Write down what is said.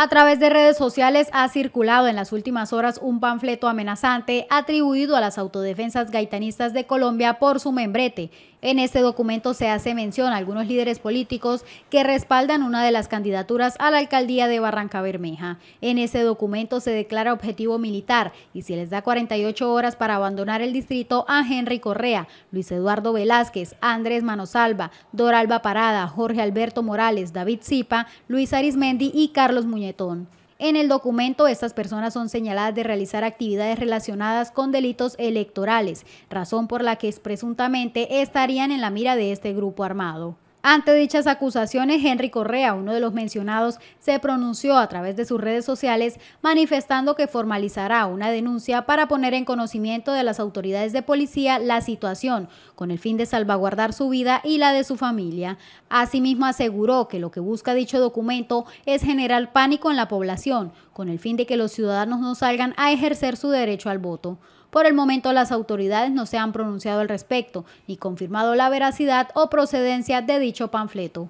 A través de redes sociales ha circulado en las últimas horas un panfleto amenazante atribuido a las autodefensas gaitanistas de Colombia por su membrete. En este documento se hace mención a algunos líderes políticos que respaldan una de las candidaturas a la alcaldía de Barranca Bermeja. En ese documento se declara objetivo militar y se les da 48 horas para abandonar el distrito a Henry Correa, Luis Eduardo Velázquez, Andrés Manosalva, Doralba Parada, Jorge Alberto Morales, David Zipa, Luis Arismendi y Carlos Muñoz en el documento, estas personas son señaladas de realizar actividades relacionadas con delitos electorales, razón por la que presuntamente estarían en la mira de este grupo armado. Ante dichas acusaciones, Henry Correa, uno de los mencionados, se pronunció a través de sus redes sociales manifestando que formalizará una denuncia para poner en conocimiento de las autoridades de policía la situación, con el fin de salvaguardar su vida y la de su familia. Asimismo, aseguró que lo que busca dicho documento es generar pánico en la población, con el fin de que los ciudadanos no salgan a ejercer su derecho al voto. Por el momento las autoridades no se han pronunciado al respecto ni confirmado la veracidad o procedencia de dicho panfleto.